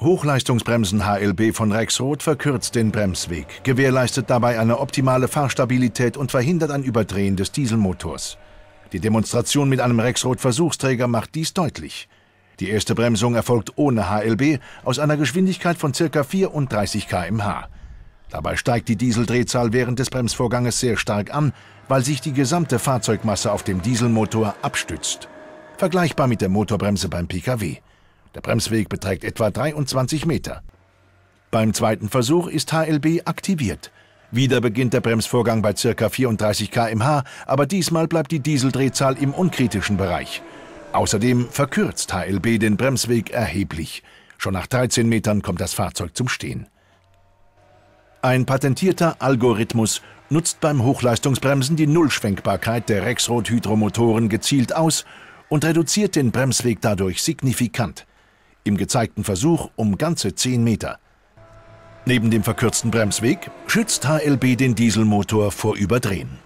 Hochleistungsbremsen HLB von Rexroth verkürzt den Bremsweg, gewährleistet dabei eine optimale Fahrstabilität und verhindert ein Überdrehen des Dieselmotors. Die Demonstration mit einem Rexroth-Versuchsträger macht dies deutlich. Die erste Bremsung erfolgt ohne HLB aus einer Geschwindigkeit von ca. 34 km/h. Dabei steigt die Dieseldrehzahl während des Bremsvorganges sehr stark an, weil sich die gesamte Fahrzeugmasse auf dem Dieselmotor abstützt. Vergleichbar mit der Motorbremse beim Pkw. Der Bremsweg beträgt etwa 23 Meter. Beim zweiten Versuch ist HLB aktiviert. Wieder beginnt der Bremsvorgang bei ca. 34 km/h, aber diesmal bleibt die Dieseldrehzahl im unkritischen Bereich. Außerdem verkürzt HLB den Bremsweg erheblich. Schon nach 13 Metern kommt das Fahrzeug zum Stehen. Ein patentierter Algorithmus nutzt beim Hochleistungsbremsen die Nullschwenkbarkeit der Rexroth-Hydromotoren gezielt aus und reduziert den Bremsweg dadurch signifikant im gezeigten Versuch um ganze 10 Meter. Neben dem verkürzten Bremsweg schützt HLB den Dieselmotor vor Überdrehen.